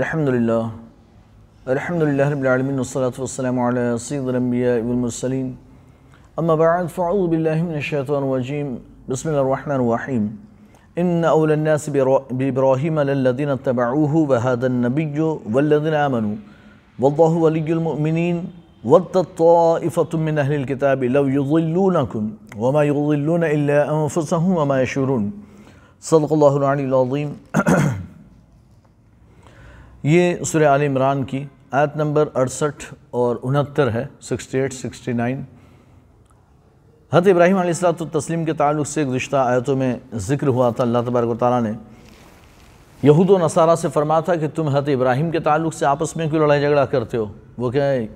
الحمد لله الحمد لله رب العالمين والصلاة والسلام على سيد الأنبياء والمرسلين أما بعد فأعوذ بالله من الشيطان الرجيم بسم الله الرحمن الرحيم إن أولى الناس بإبراهيم للذين اتبعوه وهذا النبي والذين آمنوا والله ولي المؤمنين ودت طائفة من أهل الكتاب لو يضلونكم وما يضلون إلا أنفسهم وما يشعرون صدق الله العلي العظيم ये सुर आल इमरान की आयत नंबर अड़सठ और उनहत्तर है सिक्सटी एट सिक्सटी नाइन हत इब्राहिम तो तस्लीम के ताल्लुक से एक रिश्ता आयतों में ज़िक्र हुआ था अल्लाह तबारक तारा ने यहूद व नसारा से फरमा था कि तुम हत इब्राहिम के ताल्लुक से आपस में क्यों लड़ाई झगड़ा करते हो वो क्या है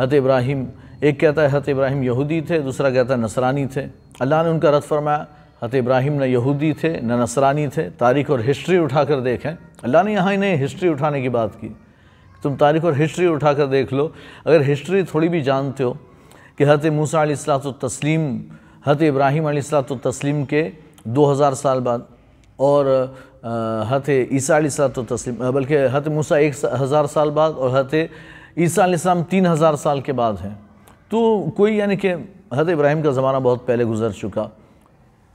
हत इब्राहिम एक कहता है हत इब्राहिम यहूदी थे दूसरा कहता है नसरानी थे अल्लाह ने उनका रद्द फरमाया हत इब्राहिम न यहूदी थे न नसरानी थे तारीख और हिस्ट्री उठा कर देखें अल्लाह ने यहाँ इन्हें हिस्ट्री उठाने की बात की तुम तारीख और हिस्ट्री उठा कर देख लो अगर हिस्ट्री थोड़ी भी जानते हो कि हत मूसा तस्लीम हत इब्राहिम तस्लीम के 2000 साल बाद और हत ईसा तस्लीम बल्कि हत मूसा एक हज़ार साल बाद और हत ईसा इस्लाम तीन हज़ार साल के बाद हैं तो कोई यानी कि हत इब्राहिम का ज़माना बहुत पहले गुजर चुका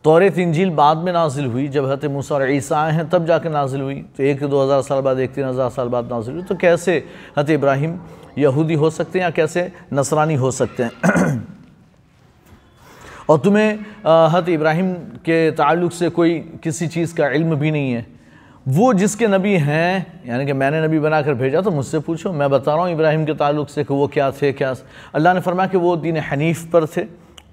तोरेत इंजील बाद में नाजिल हुई जब हत मूसा और ईसा आए हैं तब जाके नाजिल हुई तो एक दो हज़ार साल बाद एक तीन हज़ार साल बाद नाजिल हुई तो कैसे हत इब्राहिम यहूदी हो सकते हैं या कैसे नसरानी हो सकते हैं और तुम्हें हत इब्राहिम के ताल्लुक से कोई किसी चीज़ का इल्म भी नहीं है वो जिसके नबी हैं यानी कि मैंने नबी बना कर भेजा तो मुझसे पूछो मैं बता रहा हूँ इब्राहिम के ताल्लुक से कि वो क्या थे क्या अल्लाह ने फरमाया कि वो दीन हनीफ पर थे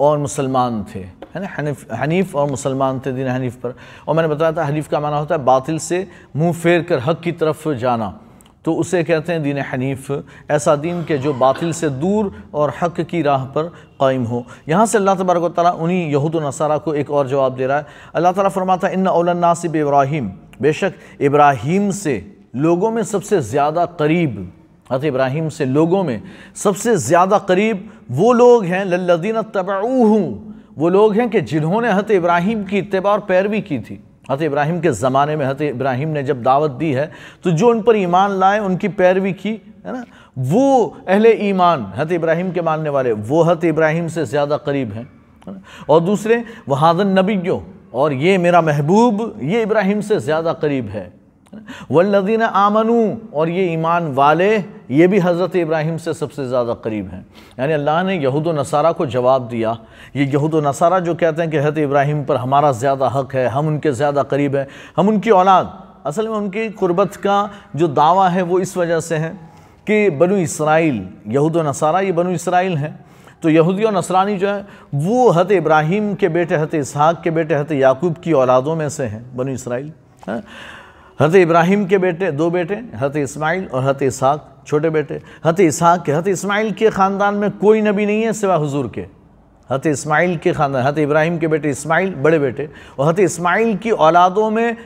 और मुसलमान थे है ना हनीफ हनीफ और मुसलमान थे दीन हनीफ पर और मैंने बताया था हनीफ का माना होता है बातिल से मुंह फेर कर हक की तरफ जाना तो उसे कहते हैं दीन हनीफ ऐसा दीन के जो बातिल से दूर और हक की राह पर कायम हो यहाँ से अल्लाह तबारक ताली उन्हीं यहूद नसारा को एक और जवाब दे रहा है अल्लाह ताली फरमाता इन औलनासिब इब्राहिम बेशक इब्राहिम से लोगों में सबसे ज़्यादा करीब हत इब्राहिम से लोगों में सबसे ज़्यादा करीब वो लोग हैं लल्लदीन तबाऊ वो लोग हैं कि जिन्होंने हत इब्राहिम की इतबा और पैरवी की थी हत इब्राहिम के ज़माने में हत इब्राहिम ने जब दावत दी है तो जो उन पर ईमान लाए उनकी पैरवी की है ना वो अहले ईमान हत इब्राहिम के मानने वाले वो हत इब्राहिम से ज़्यादा करीब हैं और दूसरे वहादन नबी और ये मेरा महबूब ये इब्राहिम से ज़्यादा करीब है वल्लदीन आमनू और ये ईमान वाले ये भी हज़रत इब्राहिम से सबसे ज़्यादा करीब हैं यानी अल्लाह ने यहूद नसारा को जवाब दिया ये यहूद नसारा जो कहते हैं कि हज़रत इब्राहिम पर हमारा ज़्यादा हक है हम उनके ज़्यादा करीब हैं हम उनकी औलाद असल में उनकी कुर्बत का जो दावा है वो इस वजह से है कि बनु इसराइल यहूद नसारा ये बनु इसराइल हैं तो यहूदी और नसरानी जो है वो हत इब्राहिम के बेटे हत इसहाक के बेटे हत याकूब की औलादों में से हैं बनु इसराइल है? हाँ? हत इब्राहिम के बेटे दो बेटे हत इस्माइल और हत इसहाक छोटे बेटे हत इसहाक के हत इस्माइल के ख़ानदान में कोई नबी नहीं है सिवा हुजूर के हत इस्माइल के ख़ानदान हत इब्राहिम के बेटे इस्माइल बड़े बेटे और हत इस्माइल की औलादों में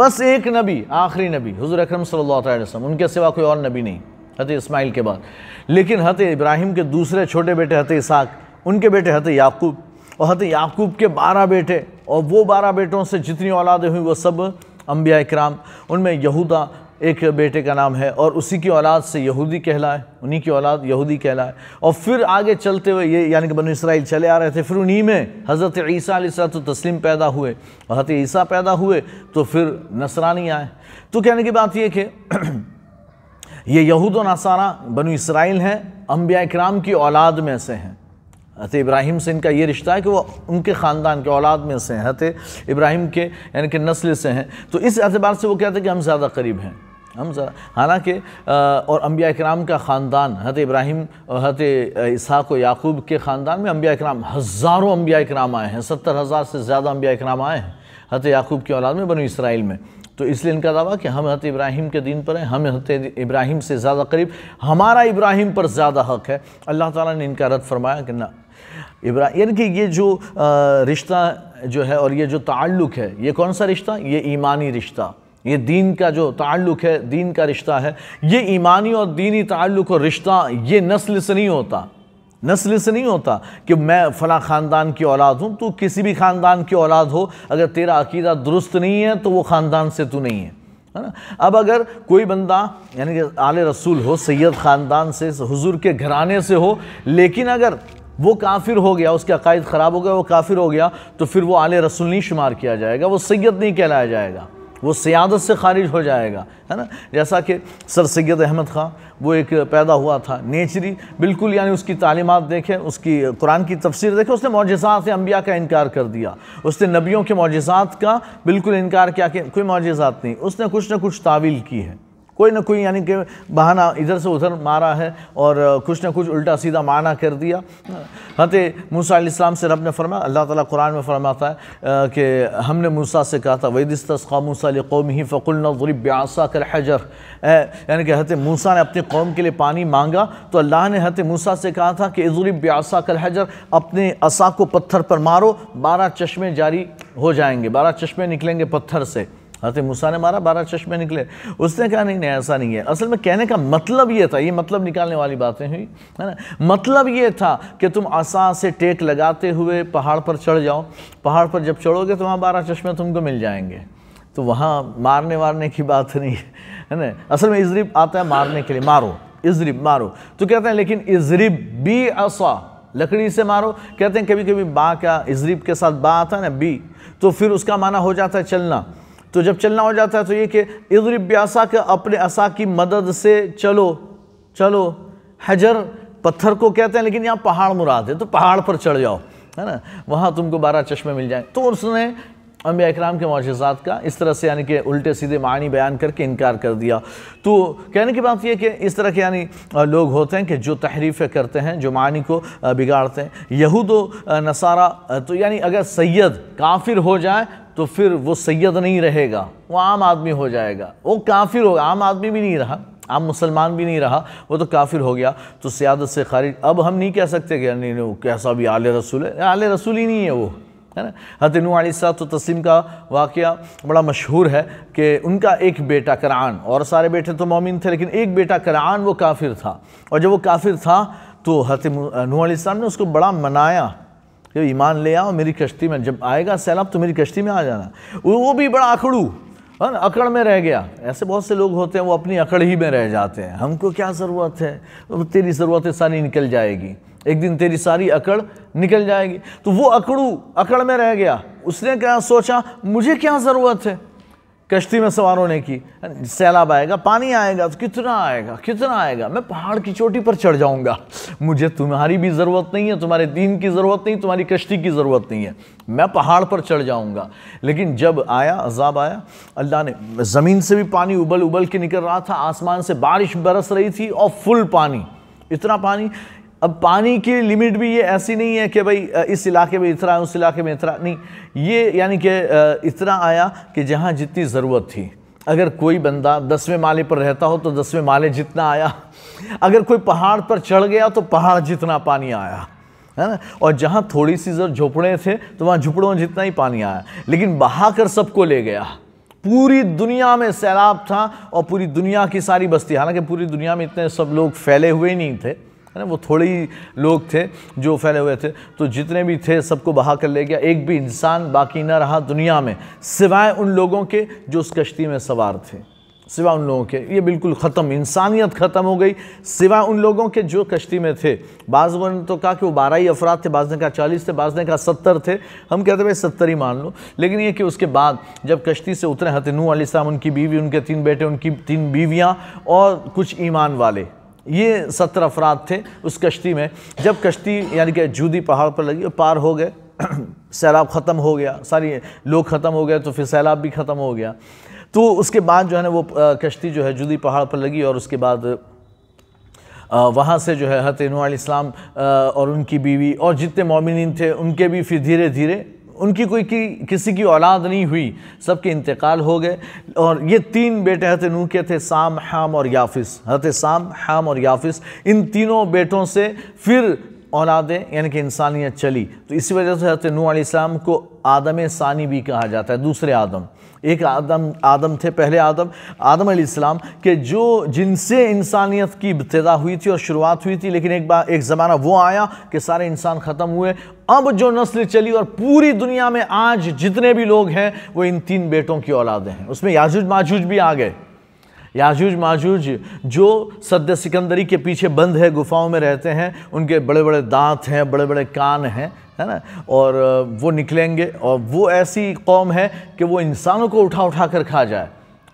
बस एक नबी आखिरी नबी हज़र अक्रम सल्लम उनके सिवा कोई और नबी नहीं हत इस्माइल के बाद लेकिन हत इब्राहिम के दूसरे छोटे बेटे हत इसाक उनके बेटे हत याकूब और हत याकूब के बारह बेटे और वो बारह बेटों से जितनी औलादें हुई वो सब अम्बिया इक्राम उनमें यहूदा एक बेटे का नाम है और उसी की औलाद से यहूदी कहलाए उन्हीं की औलाद यहूदी कहलाए और फिर आगे चलते हुए ये यानी कि बनु इसराइल चले आ रहे थे फिर उन्हीं में हज़रत ईसा सलात तस्लीम पैदा हुए और हज़रत ईसा पैदा हुए तो फिर नसरानी आए तो कहने की बात यह कि ये यहूद नसारा बनु इसराइल हैं अम्बिया कराम की औलाद में से हैं हत इब्राहिम से इनका ये रिश्ता है कि वो उनके ख़ानदान के औलाद में से हैं हत इब्राहिम के यानी कि नस्ल से हैं तो इस अतबार से वो कहते हैं कि हम ज़्यादा करीब हैं हम हालांकि हालाँकि और अम्बिया कराम का ख़ानदान हत इब्राहिम और हत इसहाक याकूब के ख़ानदान में अम्बिया कराम हज़ारों अम्बिया कराम आए हैं सत्तर हज़ार से ज़्यादा अम्बिया कराम आए हैं हत याकूब की औलाद में बनो इसराइल में तो इसलिए इनका दावा कि हम हत इब्राहिम के दिन पर हैं हम हत इब्राहिम से ज़्यादा करीब हमारा इब्राहिम पर ज़्यादा हक है अल्लाह ताला ने इनका रद्द फरमाया कि ना इब्राहिम यानी कि ये जो रिश्ता जो है और ये जो ताल्लुक़ है ये कौन सा रिश्ता ये ईमानी रिश्ता ये दीन का जो ताल्लुक़ है दीन का रिश्ता है ये ईमानी और दीनी ताल्लुक़ और रिश्ता ये नस्ल से नहीं होता नस्ल से नहीं होता कि मैं फ़ला ख़ानदान की औलाद हूँ तू किसी भी ख़ानदान की औलाद हो अगर तेरा अकीदा दुरुस्त नहीं है तो वो ख़ानदान से तू नहीं है है ना अब अगर कोई बंदा यानी कि आल रसूल हो सैयद ख़ानदान से हुजूर के घराने से हो लेकिन अगर वो काफिर हो गया उसके अकायद ख़राब हो गया वो काफिर हो गया तो फिर वो आले रसूल नहीं शुमार किया जाएगा वो सैयद नहीं कहलाया जाएगा वो सियादत से खारिज हो जाएगा है ना जैसा कि सर सैद अहमद ख़ान वो एक पैदा हुआ था नेचरी बिल्कुल यानी उसकी तालीमत देखें उसकी कुरान की तफसीर देखें उसने मुजज़ात अम्बिया का इनकार कर दिया उसने नबियों के मुजज़ात का बिल्कुल इनकार किया कि कोई मुजज़ात नहीं उसने कुछ ना कुछ तावील की है कोई ना कोई यानी कि बहाना इधर से उधर मारा है और कुछ ना कुछ उल्टा सीधा मारना कर दिया हते मूसा इस्लाम से रब ने फरमाया अल्लाह ताला कुरान में फरमाता है कि हमने मूसा से कहा था वैद तस्खा मूसा कौम ही फ़कुल नजरब ब्यासा कर हजर यानी कि हते मूसा ने अपनी कौम के लिए पानी मांगा तो अल्लाह ने हते मूसा से कहा था कि इजरब ब्यासा कर हजर अपने असा को पत्थर पर मारो बारह चश्मे जारी हो जाएंगे बारह चश्मे निकलेंगे पत्थर से हजरत मूसा ने मारा बारह चश्मे निकले उसने कहा नहीं नहीं ऐसा नहीं है असल में कहने का मतलब ये था ये मतलब निकालने वाली बातें हुई है ना मतलब ये था कि तुम आसान से टेक लगाते हुए पहाड़ पर चढ़ जाओ पहाड़ पर जब चढ़ोगे तो वहाँ बारह चश्मे तुमको मिल जाएंगे तो वहाँ मारने वारने की बात नहीं है ना असल में इजरिब आता है मारने के लिए मारो इजरिब मारो तो कहते हैं लेकिन इजरिब बी असा लकड़ी से मारो कहते हैं कभी कभी बा का इजरिब के साथ बा आता है ना बी तो फिर उसका माना हो जाता है चलना तो जब चलना हो जाता है तो ये कि इद्रिब्यासा के अपने असा की मदद से चलो चलो हजर पत्थर को कहते हैं लेकिन यहाँ पहाड़ मुराद है तो पहाड़ पर चढ़ जाओ है ना वहाँ तुमको बारह चश्मे मिल जाएंगे तो उसने अम्बिया इकराम के मुआजात का इस तरह से यानी कि उल्टे सीधे मानी बयान करके इनकार कर दिया तो कहने की बात यह कि इस तरह के यानी लोग होते हैं कि जो तहरीफ़ें करते हैं जो मानी को बिगाड़ते हैं यहूद नसारा तो यानी अगर सैयद काफिर हो जाए तो फिर वो सैयद नहीं रहेगा वो आम आदमी हो जाएगा वो काफिर होगा आम आदमी भी नहीं रहा आम मुसलमान भी नहीं रहा वो तो काफिर हो गया तो सियादत से खारिज अब हम नहीं कह सकते कि नहीं नहीं कैसा भी आल रसूल है आल रसूल ही नहीं है वो है ना हतनू तो तस्लीम का वाक़ बड़ा मशहूर है कि उनका एक बेटा करान और सारे बेटे तो मोमिन थे लेकिन एक बेटा करान वो काफिर था और जब वो काफिर था तो हतनू ने उसको बड़ा मनाया जब ईमान ले आओ मेरी कश्ती में जब आएगा सैलाब तो मेरी कश्ती में आ जाना वो भी बड़ा अकड़ू है ना अकड़ में रह गया ऐसे बहुत से लोग होते हैं वो अपनी अकड़ ही में रह जाते हैं हमको क्या ज़रूरत है तो तेरी ज़रूरतें सारी निकल जाएगी एक दिन तेरी सारी अकड़ निकल जाएगी तो वो अकड़ू अकड़ में रह गया उसने क्या सोचा मुझे क्या ज़रूरत है कश्ती में सवार होने की सैलाब आएगा पानी आएगा तो कितना आएगा कितना आएगा मैं पहाड़ की चोटी पर चढ़ जाऊंगा मुझे तुम्हारी भी ज़रूरत नहीं है तुम्हारे दीन की ज़रूरत नहीं तुम्हारी कश्ती की ज़रूरत नहीं है मैं पहाड़ पर चढ़ जाऊंगा लेकिन जब आया अजाब आया अल्लाह ने ज़मीन से भी पानी उबल उबल के निकल रहा था आसमान से बारिश बरस रही थी और फुल पानी इतना पानी अब पानी की लिमिट भी ये ऐसी नहीं है कि भाई इस इलाके में इतना उस इलाके में इतना नहीं ये यानी कि इतना आया कि जहाँ जितनी ज़रूरत थी अगर कोई बंदा दसवें माले पर रहता हो तो दसवें माले जितना आया अगर कोई पहाड़ पर चढ़ गया तो पहाड़ जितना पानी आया है ना और जहाँ थोड़ी सी जर झोपड़े थे तो वहाँ झुपड़ों में जितना ही पानी आया लेकिन बहा कर सबको ले गया पूरी दुनिया में सैलाब था और पूरी दुनिया की सारी बस्ती हालांकि पूरी दुनिया में इतने सब लोग फैले हुए नहीं थे है ना वो थोड़े ही लोग थे जो फैले हुए थे तो जितने भी थे सबको बहा कर ले गया एक भी इंसान बाकी ना रहा दुनिया में सिवाय उन लोगों के जो उस कश्ती में सवार थे सिवा उन लोगों के ये बिल्कुल ख़त्म इंसानियत ख़त्म हो गई सिवा उन लोगों के जो कश्ती में थे बाज़ ने तो कहा कि वो बारह ही अफराद थे बाज़ ने कहा चालीस थे बाज़ ने कहा सत्तर थे हम कहते भाई सत्तर ही मान लो लेकिन ये कि उसके बाद जब कश्ती से उतरे हतनू साहब उनकी बीवी उनके तीन बेटे उनकी तीन बीवियाँ और कुछ ईमान वाले ये सत्तर अफराद थे उस कश्ती में जब कश्ती यानी कि जूदी पहाड़ पर लगी पार हो गए सैलाब ख़त्म हो गया सारी लोग ख़त्म हो गए तो फिर सैलाब भी ख़त्म हो गया तो उसके बाद जो है ना वो कश्ती जो है जूदी पहाड़ पर लगी और उसके बाद वहाँ से जो है हतनू इस्लाम और उनकी बीवी और जितने मोमिन थे उनके भी फिर धीरे धीरे उनकी कोई की किसी की औलाद नहीं हुई सबके इंतकाल हो गए और ये तीन बेटे हरत नू के थे साम हाम और याफिस हरत साम हाम और याफिस इन तीनों बेटों से फिर औलादें यानी कि इंसानियत चली तो इसी वजह से हरत नू आलाम को आदम सानी भी कहा जाता है दूसरे आदम एक आदम आदम थे पहले आदम आदम आसमाम के जो जिनसे इंसानियत की इब्तदा हुई थी और शुरुआत हुई थी लेकिन एक बार एक ज़माना वो आया कि सारे इंसान ख़त्म हुए अब जो नस्ल चली और पूरी दुनिया में आज जितने भी लोग हैं वो इन तीन बेटों की औलादें हैं उसमें याजूज माजूज भी आ गए याजूज माजूज जो सद्य सिकंदरी के पीछे बंद है गुफाओं में रहते हैं उनके बड़े बड़े दांत हैं बड़े बड़े कान हैं है ना और वो निकलेंगे और वो ऐसी कौम है कि वो इंसानों को उठा उठा कर खा जाए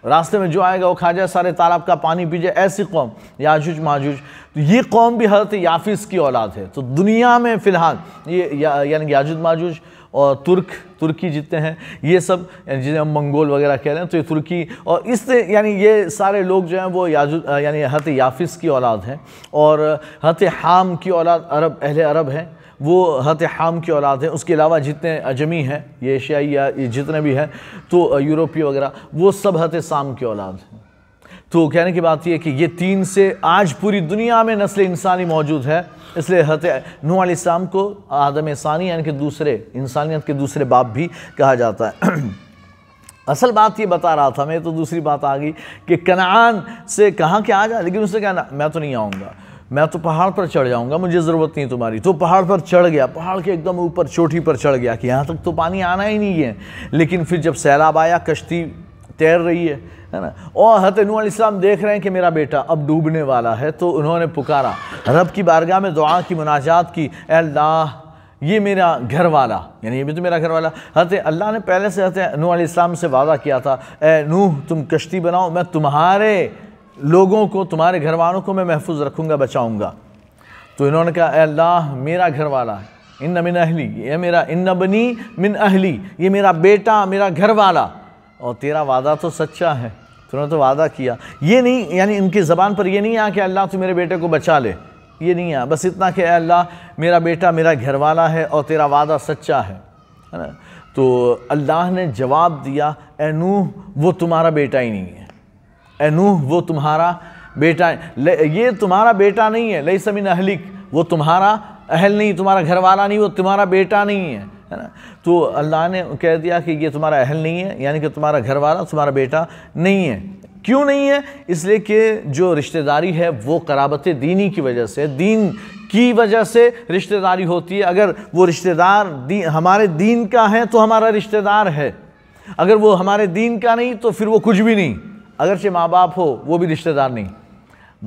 रास्ते में जो आएगा वो खा जाए सारे तालाब का पानी पी जाए ऐसी कौम याजूज माजूज तो ये कौम भी हजरत याफिस की औलाद है तो दुनिया में फ़िलहाल ये या, यानी याजूज माजूज और तुर्क तुर्की जितने हैं ये सब जिन्हें हम मंगोल वगैरह कह रहे हैं तो ये तुर्की और इस यानी ये सारे लोग जो हैं वो याजु यानी हत याफिस की औलाद हैं और हत हाम की औलाद अरब अहले अरब हैं वो हत हाम की औलाद हैं उसके अलावा जितने अजमी हैं ये एशियाई या ये जितने भी हैं तो यूरोपीय वगैरह वो सब हत शाम की औलाद हैं तो कहने की बात यह कि ये तीन से आज पूरी दुनिया में नस्ल इंसानी मौजूद है इसलिए हत नू आलाम को आदम सानी यानी कि दूसरे इंसानियत के दूसरे बाप भी कहा जाता है असल बात ये बता रहा था मैं तो दूसरी बात आ गई कि कनान से कहाँ के आ जा लेकिन उसने कहा मैं तो नहीं आऊँगा मैं तो पहाड़ पर चढ़ जाऊँगा मुझे ज़रूरत नहीं तुम्हारी तो पहाड़ पर चढ़ गया पहाड़ के एकदम ऊपर चोटी पर चढ़ गया कि यहाँ तक तो पानी आना ही नहीं है लेकिन फिर जब सैलाब आया कश्ती तैर रही है है ना और हजरत इस्लाम देख रहे हैं कि मेरा बेटा अब डूबने वाला है तो उन्होंने पुकारा रब की बारगाह में दुआ की मुनाजात की अल्लाह ये मेरा घर वाला यानी ये भी तो मेरा घर वाला हत अल्लाह ने पहले से हत नूह इस्लाम से वादा किया था ए नूह तुम कश्ती बनाओ मैं तुम्हारे लोगों को तुम्हारे घर वालों को मैं महफूज रखूँगा बचाऊँगा तो इन्होंने कहा अल्लाह मेरा घर वाला इन मिन अहली ये मेरा इन बनी मिन अहली ये मेरा बेटा मेरा घर वाला और तेरा वादा तो सच्चा है तूने तो वादा किया ये नहीं यानी इनकी ज़बान पर ये नहीं आया कि अल्लाह तू मेरे बेटे को बचा ले ये नहीं आया बस इतना कि अल्लाह मेरा बेटा मेरा घर वाला है और तेरा वादा सच्चा है है ना तो अल्लाह ने जवाब दिया ए नूह वो तुम्हारा बेटा ही नहीं है अनूह वो तुम्हारा बेटा ये तुम्हारा बेटा नहीं है लई समिन अहलिक वो तुम्हारा अहल नहीं तुम्हारा घर वाला नहीं वो तुम्हारा बेटा नहीं है है ना तो अल्लाह ने कह दिया कि ये तुम्हारा अहल नहीं है यानी कि तुम्हारा घर वाला तुम्हारा बेटा नहीं है क्यों नहीं है इसलिए कि जो रिश्तेदारी है वो कराबत दीनी की वजह से दीन की वजह से रिश्तेदारी होती है अगर वो रिश्तेदार दी, हमारे दीन का है तो हमारा रिश्तेदार है अगर वो हमारे दीन का नहीं तो फिर वो कुछ भी नहीं अगर से माँ बाप हो वो भी रिश्तेदार नहीं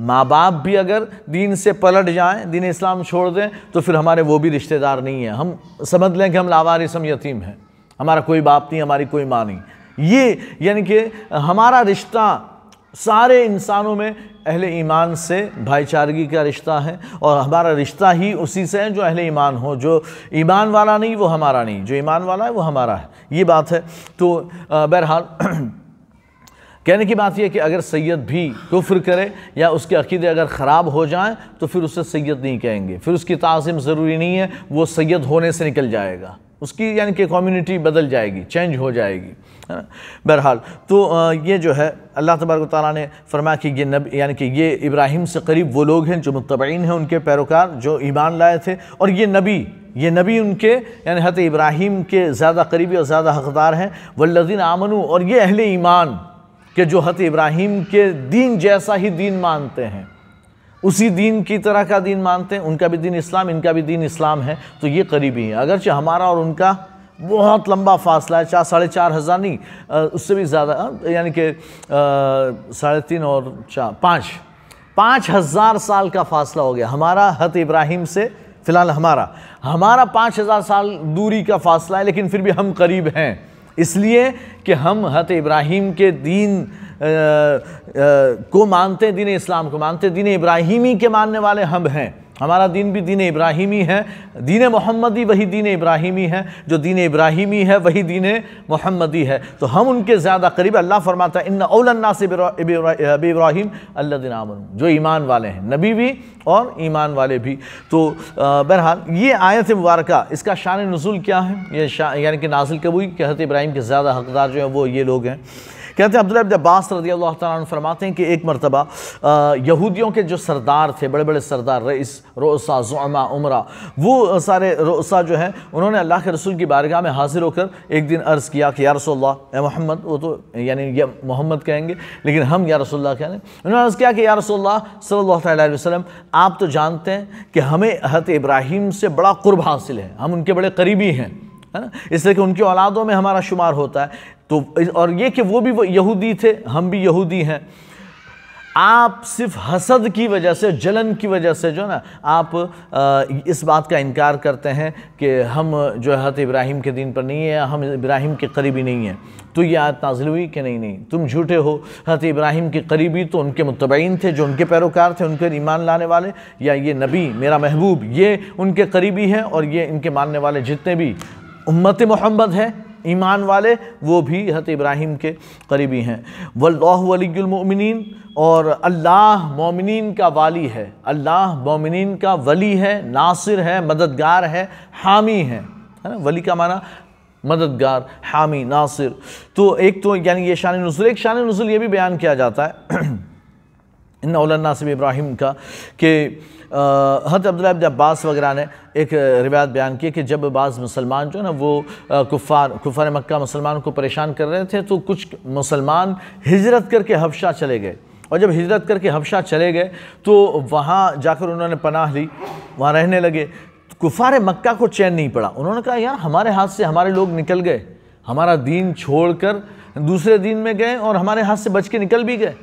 माँ बाप भी अगर दीन से पलट जाएं दीन इस्लाम छोड़ दें तो फिर हमारे वो भी रिश्तेदार नहीं है हम समझ लें कि हम लावार यतीम हैं हमारा कोई बाप नहीं हमारी कोई माँ नहीं ये यानी कि हमारा रिश्ता सारे इंसानों में अहल ईमान से भाईचारगी का रिश्ता है और हमारा रिश्ता ही उसी से है जो अहल ईमान हो जो ईमान वाला नहीं वो हमारा नहीं जो ईमान वाला है वो हमारा है ये बात है तो बहरहाल कहने की बात यह कि अगर सैयद भी कुफ्र करे या उसके अकीदे अगर ख़राब हो जाएं तो फिर उसे सैयद नहीं कहेंगे फिर उसकी तज़िम ज़रूरी नहीं है वो सैयद होने से निकल जाएगा उसकी यानी कि कम्युनिटी बदल जाएगी चेंज हो जाएगी है ना बहरहाल तो ये जो है अल्लाह तबारक ताली ने फरमाया कि ये नब यानी कि ये इब्राहिम से करीब वो लोग हैं जो मुतबैन हैं उनके पैरोकार जो ईमान लाए थे और ये नबी ये नबी उनके यानी हत इब्राहिम के ज़्यादा करीबी और ज़्यादा हकदार हैं वल्लिन आमनू और ये अहल ईमान कि जो हत इब्राहिम के दीन जैसा ही दीन मानते हैं उसी दीन की तरह का दीन मानते हैं उनका भी दीन इस्लाम इनका भी दीन इस्लाम है तो ये करीबी हैं अगरचे हमारा और उनका बहुत लंबा फासला है चार साढ़े चार हज़ार नहीं उससे भी ज़्यादा यानी कि साढ़े तीन और चार पाँच पाँच हज़ार साल का फासला हो गया हमारा हत इब्राहिम से फ़िलहाल हमारा हमारा पाँच हज़ार साल दूरी का फासला है लेकिन फिर भी हम करीब हैं इसलिए कि हम हत इब्राहिम के दीन आ, आ, को मानते दीन इस्लाम को मानते दीन इब्राहिमी के मानने वाले हम हैं हमारा दीन भी दीन इब्राहिमी है दीन मोहम्मदी वही दीन इब्राहिमी है जो दीन इब्राहिमी है वही दीन मोहम्मदी है तो हम उनके ज़्यादा करीब अल्लाह फरमाता इन औलन्ना से इब्राहिम अल्लादिन जो ईमान वाले हैं नबी भी और ईमान वाले भी तो बहरहाल ये आयत मुबारक इसका शान नज़ुल क्या है ये यानी कि नाजिल कबूई कि हज़रत इब्राहिम के ज़्यादा हकदार जो है वो ये लोग हैं कहते हैं अब्दुल अब्बास रजी अल्लाह फरमाते हैं कि एक मरतबा यहूदियों के जो सरदार थे बड़े बड़े सरदार रईस रोसा जुमा उमरा वो सारे रोसा जो हैं उन्होंने अल्लाह के रसूल की बारगाह में हाजिर होकर एक दिन अर्ज़ किया कि या रसोल्ला मोहम्मद वो तो यानी ये मोहम्मद कहेंगे लेकिन हम या रसोल्ला कहें उन्होंने अर्ज़ किया कि या रसोल्ला सल्ला वसम आप तो जानते हैं कि हमें हत इब्राहिम से बड़ा कुर्ब हासिल है हम उनके बड़े करीबी हैं है ना इसलिए कि उनकी औलादों में हमारा शुमार होता है तो और ये कि वो भी वो यहूदी थे हम भी यहूदी हैं आप सिर्फ हसद की वजह से जलन की वजह से जो ना आप इस बात का इनकार करते हैं कि हम जो है हत इब्राहिम के दिन पर नहीं है हम इब्राहिम के करीबी नहीं हैं तो ये आयत नाजिल हुई कि नहीं नहीं तुम झूठे हो हत इब्राहिम के करीबी तो उनके मुतबैन थे जो उनके पैरोकार थे उनके ईमान लाने वाले या ये नबी मेरा महबूब ये उनके करीबी हैं और ये इनके मानने वाले जितने भी उम्मत मोहम्मद है ईमान वाले वो भी हत इब्राहिम के करीबी हैं वल्लामिन और अल्लाह मोमिन का वाली है अल्लाह मोमिन का वली है नासिर है मददगार है हामी है है ना वली का माना मददगार हामी नासिर तो एक तो यानी ये शान नसुल एक शान नसुल ये भी बयान किया जाता है इन नासिब इब्राहिम का कि हज अब्दुल्ला अब्बास वगैरह ने एक रिवायत बयान की कि जब बाज़ मुसलमान जो है ना वो कुफार कुफार मक्का मुसलमानों को परेशान कर रहे थे तो कुछ मुसलमान हिजरत करके हफशा चले गए और जब हिजरत करके हफशा चले गए तो वहाँ जाकर उन्होंने पनाह ली वहाँ रहने लगे कुफार मक्का को चैन नहीं पड़ा उन्होंने कहा यार हमारे हाथ से हमारे लोग निकल गए हमारा दीन छोड़कर दूसरे दीन में गए और हमारे हाथ से बच के निकल भी गए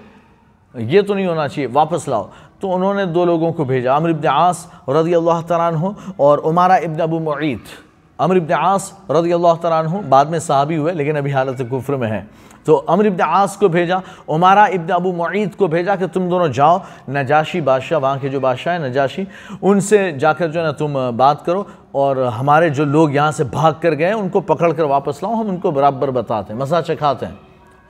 ये तो नहीं होना चाहिए वापस लाओ तो उन्होंने दो लोगों को भेजा अमर इब्न आस रजी अल्लाह तन और उमारा इब्न अबू मुईद अमर इब्न आस रजी अल्लाह तन बाद में साहबी हुए लेकिन अभी हालत कुफ्र में है तो अमर इब्न आस को भेजा उमारा इब्न अबू मुईद को भेजा कि तुम दोनों जाओ नजाशी बादशाह वहाँ के जो बादशाह हैं नजाशी उनसे जाकर जो है ना तुम बात करो और हमारे जो लोग यहाँ से भाग कर गए उनको पकड़ कर वापस लाओ हम उनको बराबर बताते हैं मसा चखाते हैं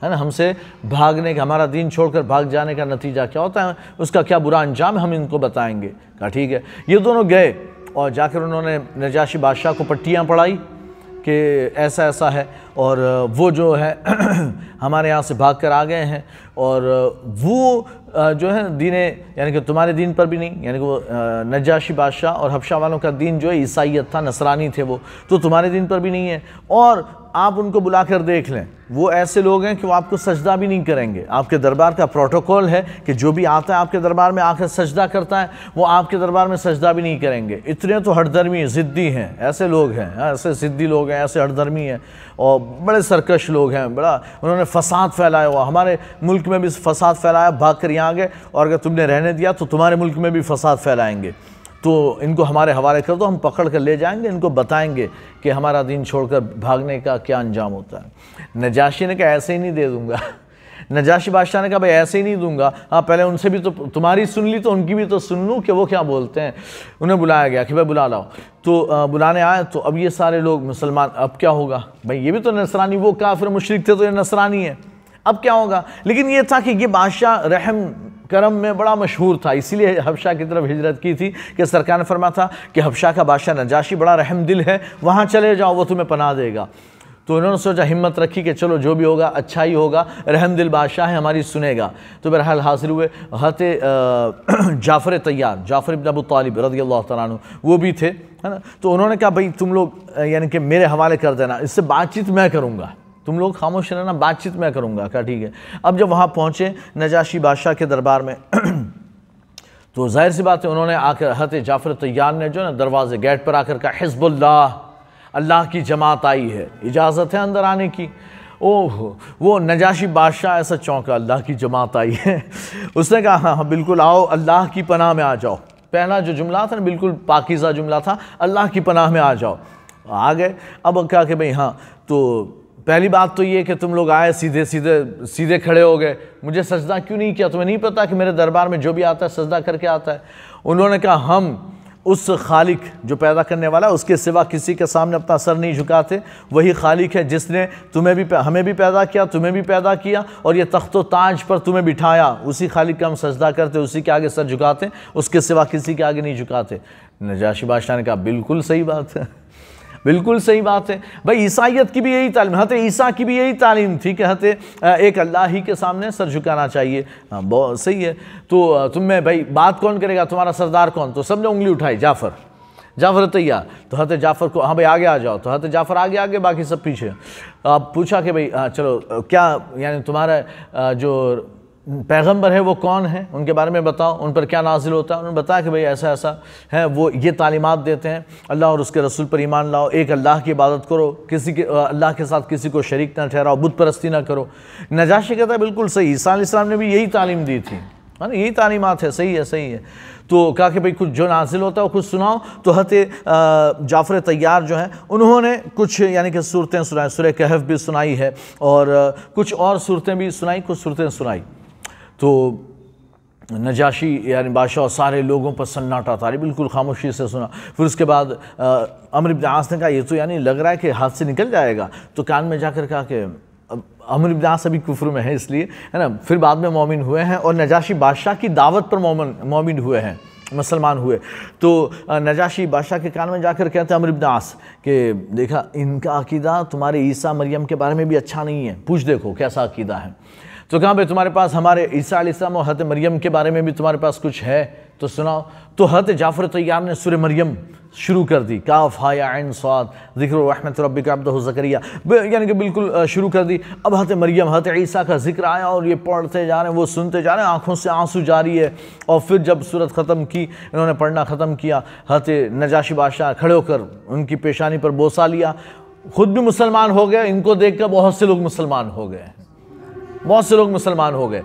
है ना हमसे भागने का हमारा दीन छोड़कर भाग जाने का नतीजा क्या होता है उसका क्या बुरा अंजाम है हम इनको बताएंगे कहा ठीक है ये दोनों गए और जाकर उन्होंने नजाशी बादशाह को पट्टियाँ पढ़ाई कि ऐसा ऐसा है और वो जो है हमारे यहाँ से भाग कर आ गए हैं और वो जो है दीन यानी कि तुम्हारे दीन पर भी नहीं यानी कि वो नजाशी बादशाह और हफ्शा वालों का दीन जो है ईसाइत था नसरानी थे वो तो तुम्हारे दीन पर भी नहीं है और आप उनको बुला कर देख लें वो ऐसे लोग हैं कि वो आपको सजदा भी नहीं करेंगे आपके दरबार का प्रोटोकॉल है कि जो भी आता है आपके दरबार में आकर सजदा करता है वो आपके दरबार में सजदा भी नहीं करेंगे इतने तो हटधर्मी ज़िद्दी हैं ऐसे लोग हैं हाँ, ऐसे ज़िद्दी लोग हैं ऐसे हड़दर्मी हैं और बड़े सरकश लोग हैं बड़ा उन्होंने फसाद फैलाया हुआ हमारे मुल्क में भी फसाद फैलाया भाग कर यहाँ आ गए और अगर तुमने रहने दिया तो तुम्हारे मुल्क में भी फसाद फैलाएँगे तो इनको हमारे हवाले कर दो हम पकड़ कर ले जाएंगे इनको बताएंगे कि हमारा दिन छोड़कर भागने का क्या अंजाम होता है नजाशी ने कहा ऐसे ही नहीं दे दूंगा नजाशी बादशाह ने कहा भाई ऐसे ही नहीं दूंगा हाँ पहले उनसे भी तो तुम्हारी सुन ली तो उनकी भी तो सुन लूँ कि वो क्या बोलते हैं उन्हें बुलाया गया कि भाई बुला लाओ तो बुलाने आए तो अब ये सारे लोग मुसलमान अब क्या होगा भाई ये भी तो नसरानी वो काफिर मुशरक थे तो ये नसरानी है अब क्या होगा लेकिन ये था कि ये बादशाह रहम करम में बड़ा मशहूर था इसीलिए हबशा की तरफ हिजरत की थी कि सरकार ने फरमा था कि हबशा का बादशाह नजाशी बड़ा रहम दिल है वहाँ चले जाओ वो तुम्हें पना देगा तो उन्होंने सोचा हिम्मत रखी कि चलो जो भी होगा अच्छा ही होगा रहम दिल बादशाह है हमारी सुनेगा तो बहरहाल हाज़िर हुए हत जाफ़र तैयार जाफ़र इबन अबू तालिब रदी अल्लाह तु वो भी थे है ना तो उन्होंने कहा भाई तुम लोग यानी कि मेरे हवाले कर देना इससे बातचीत मैं करूँगा तुम लोग खामोश रहना बातचीत मैं करूँगा क्या ठीक है अब जब वहाँ पहुँचे नजाशी बादशाह के दरबार में तो जाहिर सी बात है उन्होंने आकर हत जाफर तैयार ने जो ना दरवाजे गेट पर आकर कहा हिजबुल्ला अल्लाह की जमात आई है इजाज़त है अंदर आने की ओह वो नजाशी बादशाह ऐसा चौंका अल्लाह की जमात आई है उसने कहा हाँ हाँ बिल्कुल आओ अल्लाह की पनाह में आ जाओ पहला जो जुमला था ना बिल्कुल पाकिज़ा जुमला था अल्लाह की पनाह में आ जाओ आ गए अब क्या कि भाई हाँ तो पहली बात तो ये कि तुम लोग आए सीधे सीधे सीधे खड़े हो गए मुझे सजदा क्यों नहीं किया तुम्हें नहीं पता कि मेरे दरबार में जो भी आता है सजदा करके आता है उन्होंने कहा हम उस खालिक जो पैदा करने वाला उसके सिवा किसी के सामने अपना सर नहीं झुकाते वही खालिक है जिसने तुम्हें भी हमें भी पैदा किया तुम्हें भी पैदा किया और ये तख्तो ताज पर तुम्हें बिठाया उसी खालिक का हम सजदा करते उसी के आगे सर झुकाते उसके सिवा किसी के आगे नहीं झुकाते नजाशी बादशाह ने कहा बिल्कुल सही बात है बिल्कुल सही बात है भाई ईसाइत की भी यही तालीम हत ईसा की भी यही तालीम थी कि हत एक अल्लाह ही के सामने सर झुकाना चाहिए हाँ, बहुत सही है तो तुम में भाई बात कौन करेगा तुम्हारा सरदार कौन तो सब ने उंगली उठाई जाफ़र जाफर तैया तो हत जाफ़र को हाँ भाई आगे आ जाओ तो हत जाफ़र आगे आगे बाकी सब पीछे आप पूछा कि भाई हाँ, चलो क्या यानी तुम्हारा जो पैगंबर है वो कौन है उनके बारे में बताओ उन पर क्या नाजिल होता है उन्होंने बताया कि भाई ऐसा ऐसा है वो ये तालीमत देते हैं अल्लाह और उसके रसूल पर ईमान लाओ एक अल्लाह की इबादत करो किसी के अल्लाह के साथ किसी को शरीक ना ठहराओ बुत परस्ती ना करो नजाशी कहता है बिल्कुल सही ईसा इस्लाम ने भी यही तालीम दी थी है हाँ ना यही तालीमत है सही है सही है तो कहा कि भाई कुछ जो नाजिल होता है वो कुछ सुनाओ तो हत जाफ़र तैयार जो हैं उन्होंने कुछ यानी कि सूरतें सुनाई सुर कहफ भी सुनाई है और कुछ और सूरतें भी सुनाई कुछ सूरतें सुनाई तो नजाशी यानी बादशाह और सारे लोगों पर सन्नाटा तारी बिल्कुल खामोशी से सुना फिर उसके बाद अमर इब्न आस ने कहा ये तो यानी लग रहा है कि हाथ से निकल जाएगा तो कान में जाकर कहा कि अमर इब्न आस अभी कुफर में है इसलिए है ना फिर बाद में मोमिन हुए हैं और नजाशी बादशाह की दावत पर मोमिन मोमिन हुए हैं मुसलमान हुए तो नजाशी बादशाह के कान में जाकर कहते हैं अमर इब्न आस कि देखा इनका अकीदा तुम्हारे ईसा मरियम के बारे में भी अच्छा नहीं है पूछ देखो कैसा अकीदा है तो कहाँ पे तुम्हारे पास हमारे ईसा अलैहिस्सलाम और हत मरियम के बारे में भी तुम्हारे पास कुछ है तो सुनाओ तो हत जाफ़र तैयार ने सुर मरियम शुरू कर दी काफ हायान स्वाद जिक्र रहमत रबी काबदरिया यानी कि बिल्कुल शुरू कर दी अब हत मरियम हत ईसा का जिक्र आया और ये पढ़ते जा रहे हैं वो सुनते जा रहे हैं आँखों से आंसू जारी है और फिर जब सूरत ख़त्म की इन्होंने पढ़ना ख़त्म किया हत नजाशी बादशाह खड़े होकर उनकी पेशानी पर बोसा लिया खुद भी मुसलमान हो गए इनको देख बहुत से लोग मुसलमान हो गए बहुत से लोग मुसलमान हो गए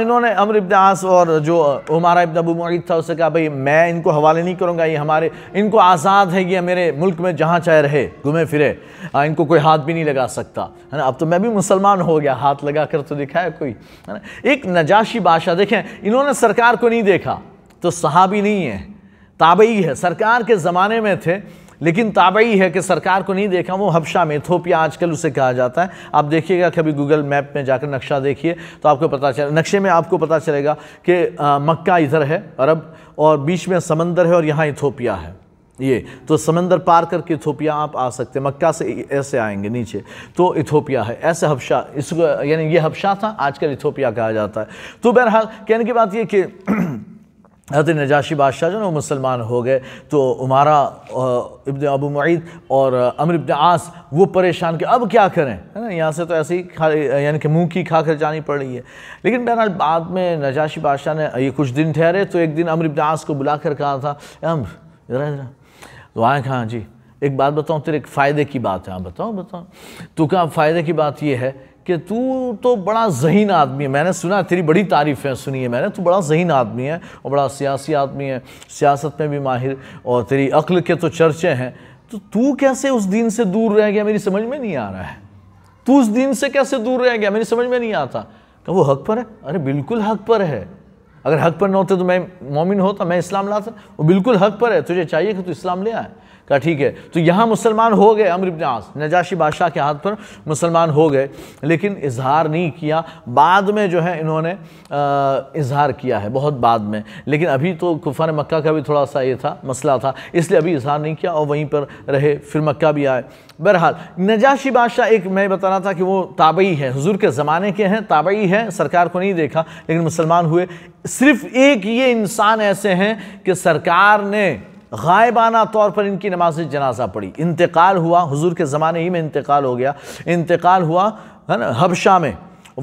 इन्होंने अमर इब्न आस और जो हमारा इब्न अबू मुईद था उससे कहा भाई मैं इनको हवाले नहीं करूँगा ये हमारे इनको आज़ाद है ये मेरे मुल्क में जहाँ चाहे रहे घूमे फिरे इनको कोई हाथ भी नहीं लगा सकता है ना अब तो मैं भी मुसलमान हो गया हाथ लगा कर तो दिखाया कोई है ना एक नजाशी बादशाह देखें इन्होंने सरकार को नहीं देखा तो सहाबी नहीं है ताबई है सरकार के ज़माने में थे लेकिन ताबई है कि सरकार को नहीं देखा वो हबशा में इथोपिया आजकल उसे कहा जाता है आप देखिएगा कभी गूगल मैप में जाकर नक्शा देखिए तो आपको पता चले नक्शे में आपको पता चलेगा कि मक्का इधर है अरब और बीच में समंदर है और यहाँ इथोपिया है ये तो समंदर पार करके इथोपिया आप आ सकते हैं मक्का से ऐसे आएंगे नीचे तो इथोपिया है ऐसे हबशा इसको यानी ये हबशा था आजकल इथोपिया कहा जाता है तो बहरहाल कहने की बात ये कि हजरत नजाशी बादशाह जो ना मुसलमान हो गए तो उमारा इब्न अबू मईद और अमर इब्न आस वो परेशान के अब क्या करें है ना यहाँ से तो ऐसे ही खा यानी कि मुँह की खा कर जानी पड़ रही है लेकिन बहरहाल बाद में नजाशी बादशाह ने ये कुछ दिन ठहरे तो एक दिन अमर इब्न आस को बुला कर कहा था अम्र जरा जरा तो आए कहाँ जी एक बात बताऊँ तेरे एक फ़ायदे की बात है हाँ बताओ बताओ तो कहा फ़ायदे की बात यह है कि तू तो बड़ा जहीन आदमी है मैंने सुना तेरी बड़ी तारीफ है सुनी है मैंने तू बड़ा जहीन आदमी है और बड़ा सियासी आदमी है सियासत में भी माहिर और तेरी अक्ल के तो चर्चे हैं तो तू कैसे उस दिन से दूर रह गया मेरी समझ में नहीं आ रहा है तू उस दिन से कैसे दूर रह गया मेरी समझ में नहीं आता क्या वो हक पर है अरे बिल्कुल हक पर है अगर हक पर ना होते तो मैं मोमिन होता मैं इस्लाम लाता वो बिल्कुल हक पर है तुझे चाहिए कि तू इस्लाम ले आए कहा ठीक है तो यहाँ मुसलमान हो गए अमर आस नजाशी बादशाह के हाथ पर मुसलमान हो गए लेकिन इजहार नहीं किया बाद में जो है इन्होंने इजहार किया है बहुत बाद में लेकिन अभी तो कुफान मक्का का भी थोड़ा सा ये था मसला था इसलिए अभी इजहार नहीं किया और वहीं पर रहे फिर मक्का भी आए बहरहाल नजाशी बादशाह एक मैं बता रहा था कि वो ताबई है हजूर के ज़माने के हैं ताबई हैं सरकार को नहीं देखा लेकिन मुसलमान हुए सिर्फ एक ये इंसान ऐसे हैं कि सरकार ने गायबाना तौर पर इनकी नमाज जनाजा पढ़ी इंतकाल हुआ हुजूर के ज़माने ही में इंतकाल हो गया इंतकाल हुआ है ना हबशा में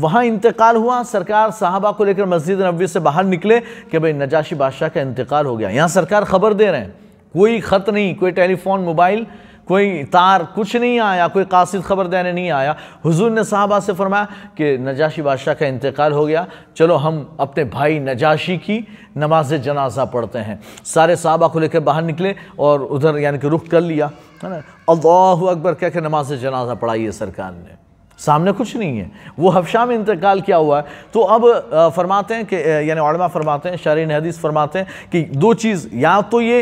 वहाँ इंतकाल हुआ सरकार साहबा को लेकर मस्जिद नबी से बाहर निकले कि भाई नजाशी बादशाह का इंतकाल हो गया यहाँ सरकार खबर दे रहे हैं कोई ख़त नहीं कोई टेलीफोन मोबाइल कोई तार कुछ नहीं आया कोई कासिद खबर देने नहीं आया हुजूर ने साहबा से फरमाया कि नजाशी बादशाह का इंतकाल हो गया चलो हम अपने भाई नजाशी की नमाज जनाजा पढ़ते हैं सारे साहबा को लेकर बाहर निकले और उधर यानी कि रुख कर लिया है ना अल्लाह अकबर कह के नमाज जनाजा पढ़ाई है सरकार ने सामने कुछ नहीं है वो हफ्शा में इंतकाल किया हुआ है तो अब फरमाते हैं कि यानी फरमाते हैं शरीन हदीस फरमाते हैं कि दो चीज़ या तो ये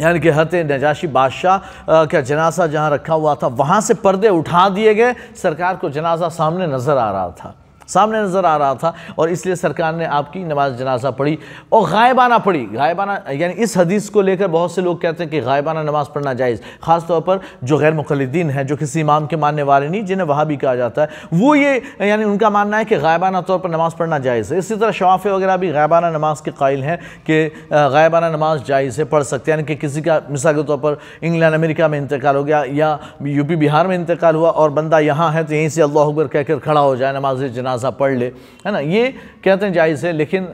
यानी कि हत नजाशी बादशाह का जनाजा जहाँ रखा हुआ था वहाँ से पर्दे उठा दिए गए सरकार को जनाजा सामने नज़र आ रहा था सामने नज़र आ रहा था और इसलिए सरकार ने आपकी नमाज जनाजा पढ़ी और गायबाना पढ़ी गायबाना यानी इस हदीस को लेकर बहुत से लोग कहते हैं कि गायबाना नमाज पढ़ना जायज़ ख़ासतौर पर जो गैर मुखलद्दीन हैं जो किसी इमाम के मानने वाले नहीं जिन्हें वहाँ भी कहा जाता है वो ये यानी उनका मानना है कि गायबाना तौर पर नमाज पढ़ना जायज़ है इसी तरह शवाफ़े वगैरह भी गायबाना नमाज के कायल हैं कि गायबाना नमाज जायज़ है पढ़ सकते हैं यानी कि किसी का मिसाल के तौर पर इंग्लैंड अमेरिका में इंतकाल हो गया या यूपी बिहार में इंतकाल हुआ और बंदा यहाँ है तो यहीं से अल्लाह अकबर कहकर खड़ा हो जाए नमाज जनाज जनाजा पढ़ ले है ना ये कहते हैं जायज़ है लेकिन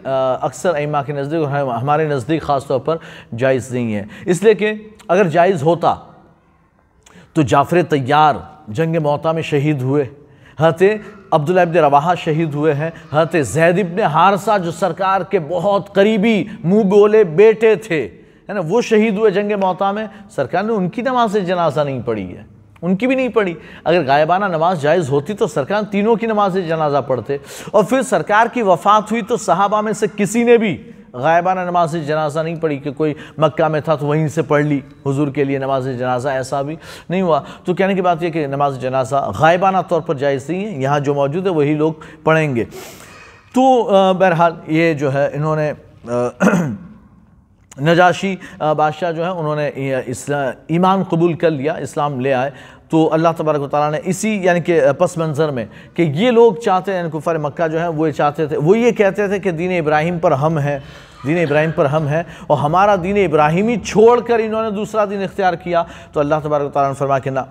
अक्सर अमा के नज़दीक और हमारे नज़दीक ख़ास तौर पर जायज़ नहीं है इसलिए कि अगर जायज़ होता तो जाफ़र तैयार जंग मोता में शहीद हुए हते अब्दुल्ला रवाहा शहीद हुए हैं हते जैद इबन हारसा जो सरकार के बहुत करीबी मुँह बोले बेटे थे है ना वो शहीद हुए जंग मोता में सरकार ने उनकी नमाज से जनाजा नहीं पढ़ी है उनकी भी नहीं पड़ी अगर गायबाना नमाज जायज़ होती तो सरकार तीनों की नमाज जनाजा पढ़ते और फिर सरकार की वफात हुई तो साहबा में से किसी ने भी गायबाना नमाज जनाजा नहीं पढ़ी कि कोई मक्का में था तो वहीं से पढ़ ली हुजूर के लिए नमाज जनाजा ऐसा भी नहीं हुआ तो कहने की बात यह कि नमाज जनाजा गायबाना तौर पर जायज़ नहीं है यहाँ जो मौजूद है वही लोग पढ़ेंगे तो बहरहाल ये जो है इन्होंने नजाशी बादशाह जो है उन्होंने ईमान कबूल कर लिया इस्लाम ले आए तो अल्लाह तबारक ताली ने इसी यानी कि पस मंज़र में कि ये लोग चाहते हैं कुफ़ार मक्का जो है वो ये चाहते थे वो ये कहते थे कि दीन इब्राहिम पर हम हैं दीन इब्राहिम पर हम हैं और हमारा दीन इब्राहिमी छोड़ कर इन्होंने दूसरा दिन इख्तियार किया तो अल्लाह तबारक ताली ने फरमा के ना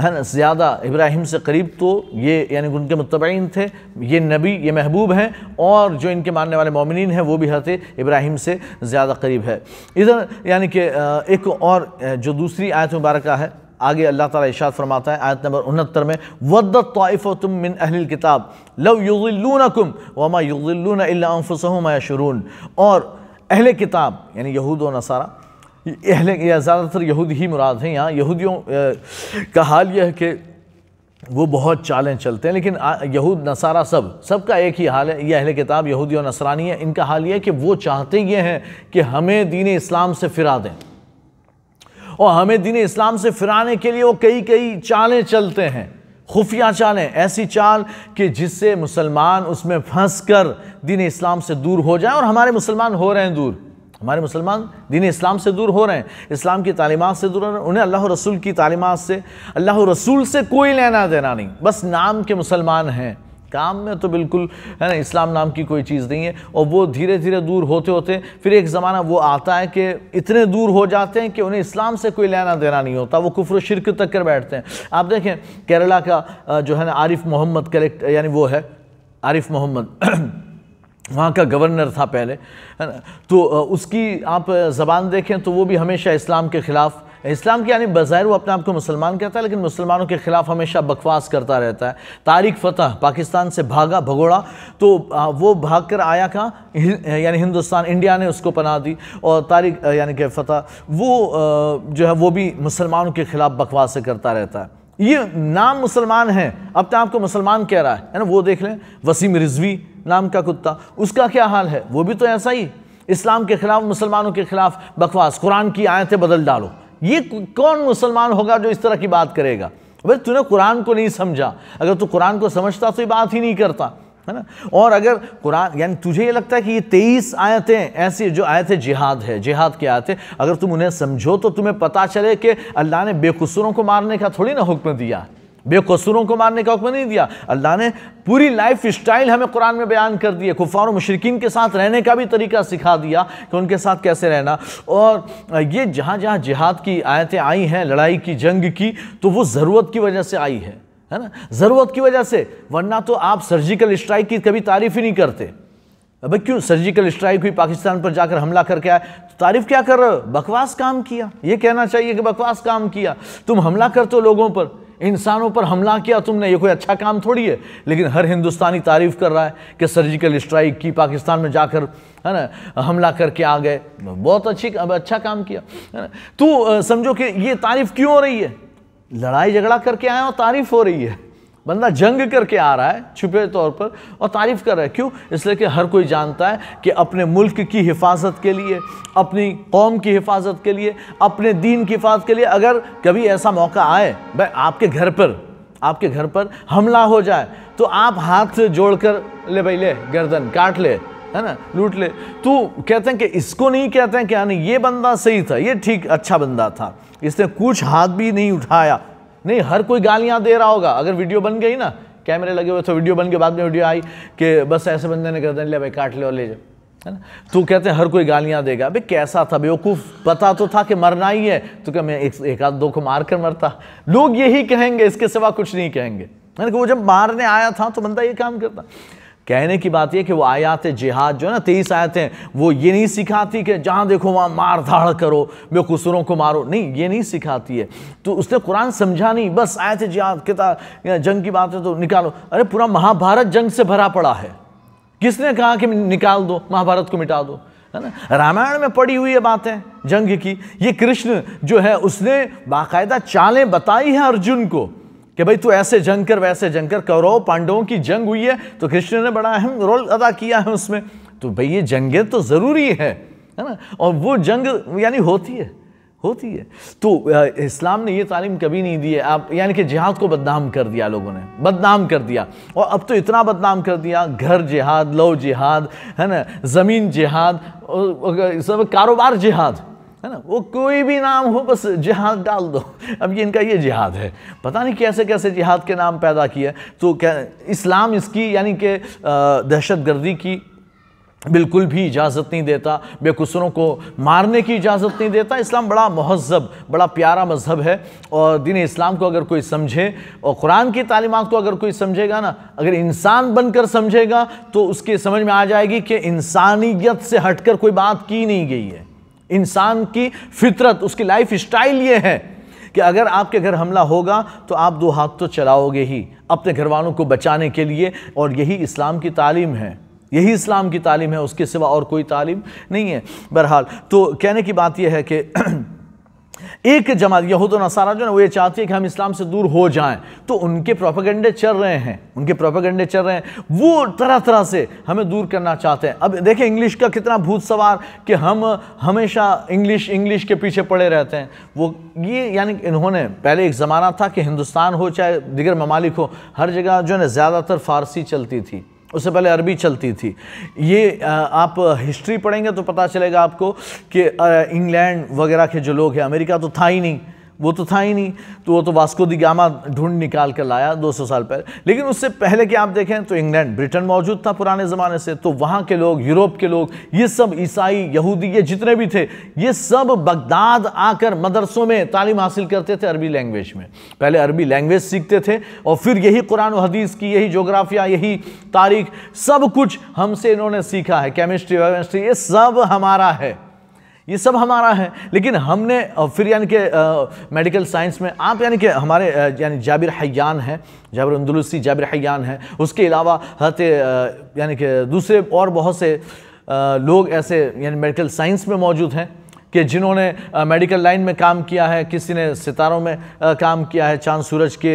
है ना ज़्यादा इब्राहिम से करीब तो ये यानी उनके मुतबईन थे ये नबी ये महबूब हैं और जो इनके मानने वाले मोमिन हैं वो भी हरते इब्राहिम से ज़्यादा करीब है इधर यानी कि एक और जो दूसरी आयत मुबारक है आगे अल्लाह ताला इशाद फरमाता है आयत नंबर उनहत्तर में वद तुम मिन अहल किताब लव युजुल्लूनकुम वमा इल्ला अनफुसहुम यशरून और अहल किताब यानी यहूद व नसारा अहले या ज़्यादातर यहूद ही मुराद हैं यहाँ यहूदियों का हाल यह है कि वो बहुत चालें चलते हैं लेकिन यहूद नसारा सब सबका एक ही हाल है यह अहल किताब यहूदी और नसरानी है इनका हाल यह है कि वो चाहते ये हैं कि हमें दीन इस्लाम से फिरा दें और हमें दीन इस्लाम से फिराने के लिए वो कई कई चालें चलते हैं खुफिया चालें ऐसी चाल कि जिससे मुसलमान उसमें फंस कर दीन इस्लाम से दूर हो जाए और हमारे मुसलमान हो रहे हैं दूर हमारे मुसलमान दीन इस्लाम से दूर हो रहे हैं इस्लाम की तालीमत से दूर हो रहे हैं उन्हें अल्लाह रसूल की तालीमत से अल्लाह रसूल से कोई लेना देना नहीं बस नाम के मुसलमान हैं काम में तो बिल्कुल है ना इस्लाम नाम की कोई चीज़ नहीं है और वो धीरे धीरे दूर होते होते फिर एक ज़माना वो आता है कि इतने दूर हो जाते हैं कि उन्हें इस्लाम से कोई लेना देना नहीं होता वो कुफर शिरक तक कर बैठते हैं आप देखें केरला का जो है ना आरिफ मोहम्मद कलेक्ट यानी वो है आरिफ मोहम्मद वहाँ का गवर्नर था पहले है ना तो उसकी आप ज़बान देखें तो वो भी हमेशा इस्लाम के ख़िलाफ़ इस्लाम की यानी बाज़ाहिर वो अपने आप को मुसलमान कहता है लेकिन मुसलमानों के ख़िलाफ़ हमेशा बकवास करता रहता है तारिक फ़तह पाकिस्तान से भागा भगोड़ा तो वो भाग कर आया कहाँ यानी हिंदुस्तान इंडिया ने उसको पना दी और तारिक यानी कि फ़तह वो जो है वो भी मुसलमानों के ख़िलाफ़ बकवास करता रहता है ये नाम मुसलमान है अपने आप को मुसलमान कह रहा है ना वो देख लें वसीम रिजवी नाम का कुत्ता उसका क्या हाल है वो भी तो ऐसा ही इस्लाम के ख़िलाफ़ मुसलमानों के ख़िलाफ़ बकवास कुरान की आयतें बदल डालो ये कौन मुसलमान होगा जो इस तरह की बात करेगा भाई तूने कुरान को नहीं समझा अगर तू कुरान को समझता तो ये बात ही नहीं करता है ना और अगर कुरान यानी तुझे ये लगता है कि ये तेईस आयतें ऐसी जो आयतें जिहाद है जिहाद की आयतें अगर तुम उन्हें समझो तो तुम्हें पता चले कि अल्लाह ने बेकसूरों को मारने का थोड़ी ना हुक्म दिया बेकसूरों को मारने का हुक्म नहीं दिया अल्लाह ने पूरी लाइफ स्टाइल हमें कुरान में बयान कर दिए है कुफार मशरकिन के साथ रहने का भी तरीका सिखा दिया कि उनके साथ कैसे रहना और ये जहाँ जहाँ जिहाद की आयतें आई हैं लड़ाई की जंग की तो वो ज़रूरत की वजह से आई है है ना ज़रूरत की वजह से वरना तो आप सर्जिकल स्ट्राइक की कभी तारीफ़ ही नहीं करते अब क्यों सर्जिकल स्ट्राइक हुई पाकिस्तान पर जाकर हमला करके आए तो तारीफ क्या कर रहे हो बकवास काम किया ये कहना चाहिए कि बकवास काम किया तुम हमला करते हो लोगों पर इंसानों पर हमला किया तुमने ये कोई अच्छा काम थोड़ी है लेकिन हर हिंदुस्तानी तारीफ कर रहा है कि सर्जिकल स्ट्राइक की पाकिस्तान में जाकर है ना हमला करके आ गए बहुत अच्छी अच्छा काम किया है ना तो समझो कि ये तारीफ क्यों हो रही है लड़ाई झगड़ा करके आए और तारीफ हो रही है बंदा जंग करके आ रहा है छुपे तौर पर और तारीफ़ कर रहा है क्यों इसलिए कि हर कोई जानता है कि अपने मुल्क की हिफाजत के लिए अपनी कौम की हिफाजत के लिए अपने दीन की हिफाजत के लिए अगर कभी ऐसा मौका आए भाई आपके घर पर आपके घर पर हमला हो जाए तो आप हाथ जोड़ कर ले भाई ले गर्दन काट ले है ना लूट ले तो कहते हैं कि इसको नहीं कहते हैं कि यानी हाँ, नहीं ये बंदा सही था ये ठीक अच्छा बंदा था इसने कुछ हाथ भी नहीं उठाया नहीं हर कोई गालियां दे रहा होगा अगर वीडियो बन गई ना कैमरे लगे हुए तो वीडियो बन के बाद में वीडियो आई कि बस ऐसे बंदे ने गर्दन दिया भाई काट ले और ले जाओ है ना तो कहते हैं हर कोई गालियां देगा अभी कैसा था बेवकूफ़ पता तो था कि मरना ही है तो क्या मैं एक, एक आध दो को मार कर मरता लोग यही कहेंगे इसके सिवा कुछ नहीं कहेंगे है ना कि वो जब मारने आया था तो बंदा ये काम करता कहने की बात यह कि वो आयात जिहाद जो है ना तेईस आयतें वो ये नहीं सिखाती कि जहाँ देखो वहाँ मार धाड़ करो बेकसूरों को मारो नहीं ये नहीं सिखाती है तो उसने कुरान समझा नहीं बस आयत जिहाद किताब जंग की बात है तो निकालो अरे पूरा महाभारत जंग से भरा पड़ा है किसने कहा कि निकाल दो महाभारत को मिटा दो है ना रामायण में पड़ी हुई है बातें जंग की ये कृष्ण जो है उसने बाकायदा चालें बताई हैं अर्जुन को कि भाई तू ऐसे जंग कर वैसे जंग कर कौरव पांडवों की जंग हुई है तो कृष्ण ने बड़ा अहम रोल अदा किया है उसमें तो भाई ये जंगें तो ज़रूरी है है ना और वो जंग यानी होती है होती है तो इस्लाम ने ये तालीम कभी नहीं दी है आप यानी कि जिहाद को बदनाम कर दिया लोगों ने बदनाम कर दिया और अब तो इतना बदनाम कर दिया घर जिहाद लो जिहाद है ना ज़मीन जिहाद सब कारोबार जिहाद है ना वो कोई भी नाम हो बस जिहाद डाल दो अब ये इनका ये जिहाद है पता नहीं कैसे कैसे जिहाद के नाम पैदा किया तो क्या इस्लाम इसकी यानी कि दहशत गर्दी की बिल्कुल भी इजाज़त नहीं देता बेकसरों को मारने की इजाज़त नहीं देता इस्लाम बड़ा महजब बड़ा प्यारा मजहब है और दिन इस्लाम को अगर कोई समझे और कुरान की तालीमत को अगर कोई समझेगा ना अगर इंसान बनकर समझेगा तो उसके समझ में आ जाएगी कि इंसानियत से हटकर कोई बात की नहीं गई है इंसान की फितरत उसकी लाइफ स्टाइल ये है कि अगर आपके घर हमला होगा तो आप दो हाथ तो चलाओगे ही अपने घर वालों को बचाने के लिए और यही इस्लाम की तालीम है यही इस्लाम की तालीम है उसके सिवा और कोई तालीम नहीं है बहरहाल तो कहने की बात यह है कि एक जमात यहूद और नसारा जो ना वो ये चाहती है कि हम इस्लाम से दूर हो जाएं तो उनके प्रोपागेंडे चल रहे हैं उनके प्रोपागेंडे चल रहे हैं वो तरह तरह से हमें दूर करना चाहते हैं अब देखें इंग्लिश का कितना भूत सवार कि हम हमेशा इंग्लिश इंग्लिश के पीछे पड़े रहते हैं वो ये यानी इन्होंने पहले एक ज़माना था कि हिंदुस्तान हो चाहे दिगर ममालिक हो हर जगह जो है ज़्यादातर फ़ारसी चलती थी उससे पहले अरबी चलती थी ये आप हिस्ट्री पढ़ेंगे तो पता चलेगा आपको कि इंग्लैंड वगैरह के जो लोग हैं अमेरिका तो था ही नहीं वो तो था ही नहीं तो वो तो वास्को दी गामा ढूंढ निकाल कर लाया 200 साल पहले लेकिन उससे पहले कि आप देखें तो इंग्लैंड ब्रिटेन मौजूद था पुराने ज़माने से तो वहाँ के लोग यूरोप के लोग ये सब ईसाई यहूदी ये जितने भी थे ये सब बगदाद आकर मदरसों में तालीम हासिल करते थे अरबी लैंग्वेज में पहले अरबी लैंग्वेज सीखते थे और फिर यही कुरान हदीस की यही जोग्राफिया यही तारीख सब कुछ हमसे इन्होंने सीखा है केमिस्ट्री वेमिस्ट्री ये सब हमारा है ये सब हमारा है लेकिन हमने फिर यानी कि मेडिकल साइंस में आप यानी कि हमारे यानी जाबिर हयान हैं जाबिर अंदुलसी जाबिर हयान हैं उसके अलावा हत यानी कि दूसरे और बहुत से आ, लोग ऐसे यानी मेडिकल साइंस में मौजूद हैं कि जिन्होंने मेडिकल लाइन में काम किया है किसी ने सितारों में आ, काम किया है चांद सूरज के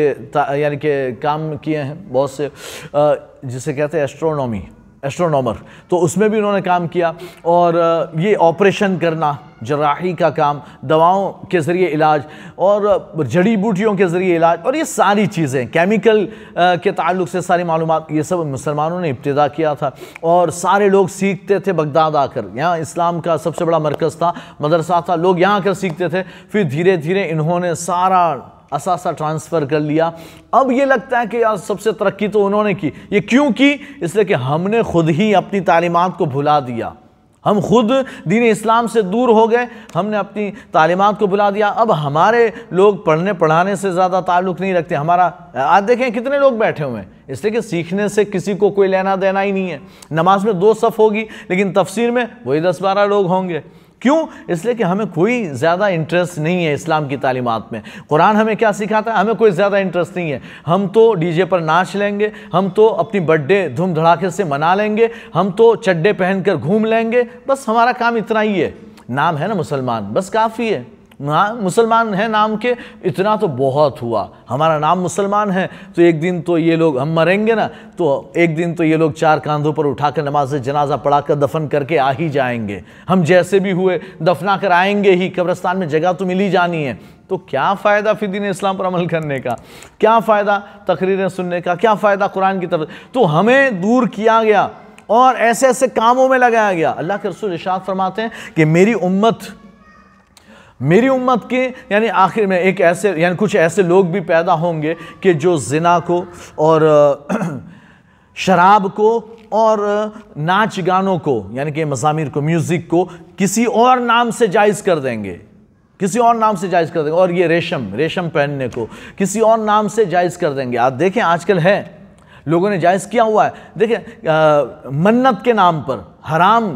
यानी कि काम किए हैं बहुत से आ, जिसे कहते हैं एस्ट्रोनॉमी एस्ट्रोनॉमर तो उसमें भी उन्होंने काम किया और ये ऑपरेशन करना जराही का काम दवाओं के ज़रिए इलाज और जड़ी बूटियों के ज़रिए इलाज और ये सारी चीज़ें केमिकल के ताल्लुक से सारी मालूम ये सब मुसलमानों ने इब्तदा किया था और सारे लोग सीखते थे बगदाद आकर यहाँ इस्लाम का सबसे बड़ा मरकज़ था मदरसा था लोग यहाँ आकर सीखते थे फिर धीरे धीरे इन्होंने सारा असा ट्रांसफ़र कर लिया अब ये लगता है कि यार सबसे तरक्की तो उन्होंने की ये क्यों की इसलिए कि हमने खुद ही अपनी तालीमत को भुला दिया हम खुद दीन इस्लाम से दूर हो गए हमने अपनी तालीमत को बुला दिया अब हमारे लोग पढ़ने पढ़ाने से ज़्यादा ताल्लुक़ नहीं रखते हमारा आज देखें कितने लोग बैठे हुए हैं इसलिए कि सीखने से किसी को कोई लेना देना ही नहीं है नमाज में दो सफ़ होगी लेकिन तफसीर में वही दस बारह लोग होंगे क्यों इसलिए कि हमें कोई ज़्यादा इंटरेस्ट नहीं है इस्लाम की तालीमत में कुरान हमें क्या सिखाता है हमें कोई ज़्यादा इंटरेस्ट नहीं है हम तो डीजे पर नाच लेंगे हम तो अपनी बर्थडे धूम धड़ाके से मना लेंगे हम तो चड्डे पहनकर घूम लेंगे बस हमारा काम इतना ही है नाम है ना मुसलमान बस काफ़ी है मुसलमान है नाम के इतना तो बहुत हुआ हमारा नाम मुसलमान है तो एक दिन तो ये लोग हम मरेंगे ना तो एक दिन तो ये लोग चार कांधों पर उठाकर नमाज जनाजा पढ़ा कर दफन करके आ ही जाएंगे हम जैसे भी हुए दफना कर आएंगे ही कब्रस्तान में जगह तो मिल ही जानी है तो क्या फ़ायदा फिर दिन इस्लाम पर अमल करने का क्या फ़ायदा तकरीरें सुनने का क्या फ़ायदा कुरान की तरफ तो हमें दूर किया गया और ऐसे ऐसे कामों में लगाया गया अल्लाह के रसूल इशात फरमाते हैं कि मेरी उम्मत मेरी उम्मत के यानी आखिर में एक ऐसे यानी कुछ ऐसे लोग भी पैदा होंगे कि जो जिना को और शराब को और नाच गानों को यानी कि मजामिर को म्यूज़िक को किसी और नाम से जायज़ कर देंगे किसी और नाम से जायज़ कर देंगे और ये रेशम रेशम पहनने को किसी और नाम से जायज़ कर देंगे आप देखें आजकल है लोगों ने जायज़ किया हुआ है देखें आ, मन्नत के नाम पर हराम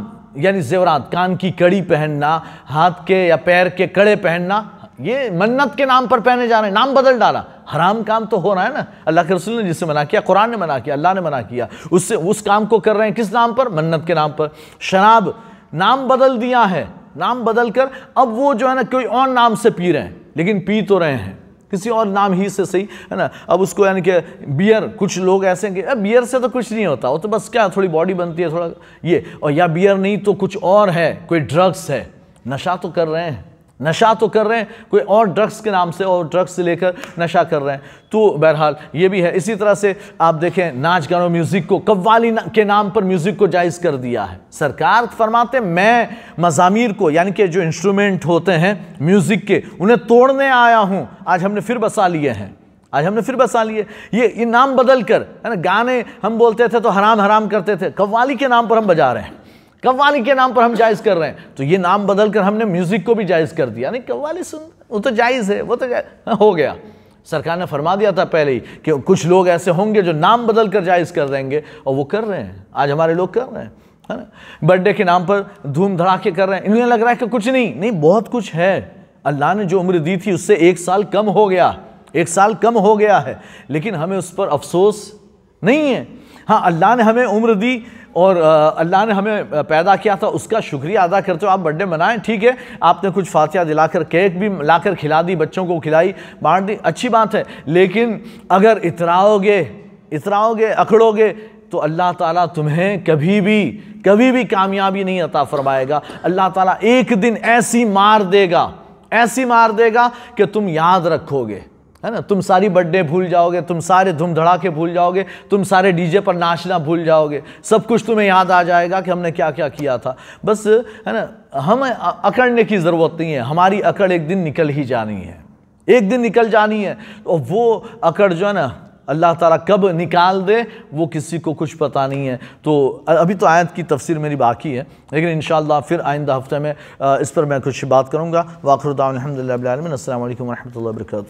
यानी जेवरात कान की कड़ी पहनना हाथ के या पैर के कड़े पहनना ये मन्नत के नाम पर पहने जा रहे हैं नाम बदल डाला हराम काम तो हो रहा है ना अल्लाह के रसूल ने जिससे मना किया कुरान ने मना किया अल्लाह ने मना किया उससे उस काम को कर रहे हैं किस नाम पर मन्नत के नाम पर शराब नाम बदल दिया है नाम बदल कर अब वो जो है ना कोई और नाम से पी रहे हैं लेकिन पी तो रहे हैं किसी और नाम ही से सही है ना अब उसको यानी कि बियर कुछ लोग ऐसे हैं कि बियर से तो कुछ नहीं होता वो तो बस क्या थोड़ी बॉडी बनती है थोड़ा ये और या बियर नहीं तो कुछ और है कोई ड्रग्स है नशा तो कर रहे हैं नशा तो कर रहे हैं कोई और ड्रग्स के नाम से और ड्रग्स से लेकर नशा कर रहे हैं तो बहरहाल ये भी है इसी तरह से आप देखें नाच गानों म्यूज़िक को कव्वाली ना, के नाम पर म्यूज़िक को जायज़ कर दिया है सरकार तो फरमाते मैं मजामिर को यानी कि जो इंस्ट्रूमेंट होते हैं म्यूज़िक के उन्हें तोड़ने आया हूँ आज हमने फिर बसा लिए हैं आज हमने फिर बसा लिए ये ये नाम बदल कर है ना गाने हम बोलते थे तो हराम हराम करते थे कव्वाली के नाम पर हम बजा रहे हैं कव्वाली के नाम पर हम जायज़ कर रहे हैं तो ये नाम बदल कर हमने म्यूज़िक को भी जायज़ कर दिया यानी कव्वाली सुन वो तो जायज़ है वो तो जायज़ हाँ, हो गया सरकार ने फरमा दिया था पहले ही कि कुछ लोग ऐसे होंगे जो नाम बदल कर जायज़ कर देंगे और वो कर रहे हैं आज हमारे लोग कर रहे हैं है ना बर्थडे के नाम पर धूम धड़ाके कर रहे हैं इन्हें लग रहा है कि कुछ नहीं नहीं बहुत कुछ है अल्लाह ने जो उम्र दी थी उससे एक साल कम हो गया एक साल कम हो गया है लेकिन हमें उस पर अफसोस नहीं है हाँ अल्लाह ने हमें उम्र दी और अल्लाह ने हमें पैदा किया था उसका शुक्रिया अदा करते हो आप बर्थडे मनाएं ठीक है आपने कुछ फातिया दिलाकर केक भी लाकर खिला दी बच्चों को खिलाई बांट दी अच्छी बात है लेकिन अगर इतराओगे इतराओगे अकड़ोगे तो अल्लाह ताला तुम्हें कभी भी कभी भी कामयाबी नहीं अता फरमाएगा अल्लाह ताला एक दिन ऐसी मार देगा ऐसी मार देगा कि तुम याद रखोगे है ना तुम सारी बर्थडे भूल जाओगे तुम सारे धूम धड़ाके भूल जाओगे तुम सारे डीजे पर नाचना भूल जाओगे सब कुछ तुम्हें याद आ जाएगा कि हमने क्या क्या किया था बस है ना हमें अकड़ने की ज़रूरत नहीं है हमारी अकड़ एक दिन निकल ही जानी है एक दिन निकल जानी है और वो अकड़ जो है ना अल्लाह ताला कब निकाल दे वो किसी को कुछ पता नहीं है तो अभी तो आयत की तफसीर मेरी बाकी है लेकिन इन फिर आइंदा हफ्ते में इस पर मैं कुछ बात करूँगा वाखरुदाम अलहमदिल्ला वरहमल वर्क